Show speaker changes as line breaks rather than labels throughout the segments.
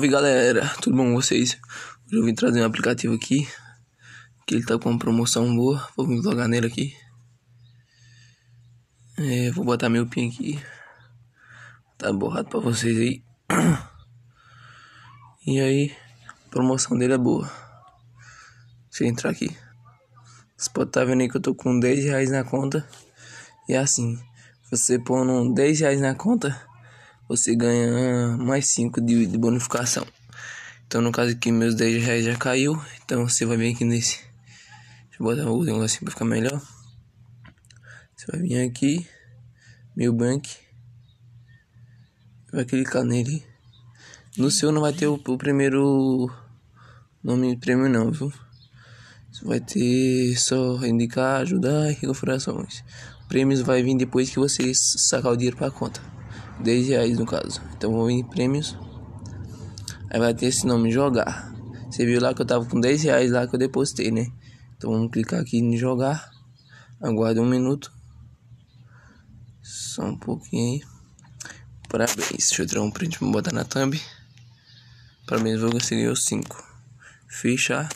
Oi galera, tudo bom com vocês? Hoje eu vim trazer um aplicativo aqui Que ele tá com uma promoção boa Vou me logar nele aqui é, Vou botar meu pin aqui Tá borrado pra vocês aí E aí, a promoção dele é boa Deixa eu entrar aqui Você pode estar tá vendo aí que eu tô com 10 reais na conta E é assim, você pondo 10 reais na conta você ganha mais 5 de, de, bonificação. Então no caso aqui meus 10 reais já caiu. Então você vai vir aqui nesse. Deixa eu botar o negocinho assim pra ficar melhor. Você vai vir aqui. Meu bank. Vai clicar nele. No seu não vai ter o, o primeiro nome de prêmio não, viu? Você vai ter só indicar, ajudar e configurações. Prêmios vai vir depois que você sacar o dinheiro para a conta. 10 reais no caso. Então vou em prêmios. Aí vai ter esse nome jogar. Você viu lá que eu tava com 10 reais lá que eu depositei, né? Então vamos clicar aqui em jogar. Aguarda um minuto. Só um pouquinho aí. Parabéns. Deixa eu tirar um print pra botar na thumb. Parabéns, você os 5. fechar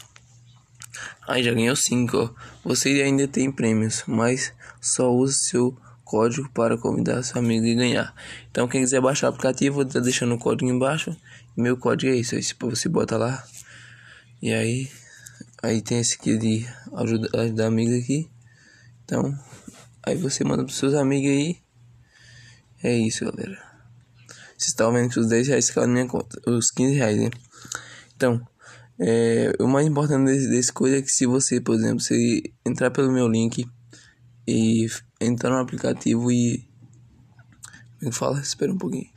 aí já ganhou 5. Você ainda tem prêmios, mas só use seu código para convidar seu amigo e ganhar. Então quem quiser baixar o aplicativo, vou tá estar deixando o código embaixo. Meu código é isso, aí você bota lá. E aí, aí tem esse aqui de ajudar, ajudar amigo aqui. Então, aí você manda para seus amigos aí. É isso, galera. Vocês estão vendo que os 10 reais que na minha conta. Os 15 reais, né? Então, é, o mais importante desse, desse coisa é que se você, por exemplo, se entrar pelo meu link e entrar no aplicativo e. me fala? Espera um pouquinho.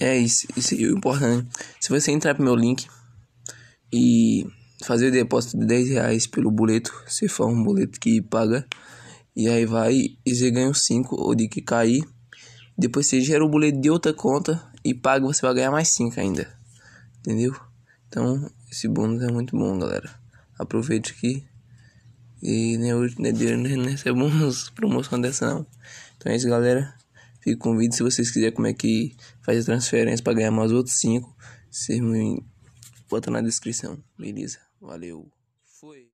É isso, isso é o importante. Né? Se você entrar pro meu link e fazer o depósito de 10 reais pelo boleto, se for um boleto que paga, e aí vai e você ganha 5 ou de que cair. Depois você gera o boleto de outra conta e paga, você vai ganhar mais 5 ainda. Entendeu? Então, esse bônus é muito bom, galera. Aproveite que e nem né, hoje, nem dia nem recebemos promoção dessa não. Então é isso, galera. Fico com o vídeo. Se vocês quiserem como é que faz a transferência para ganhar mais outros 5, vocês me botam na descrição. Beleza? Valeu. Fui.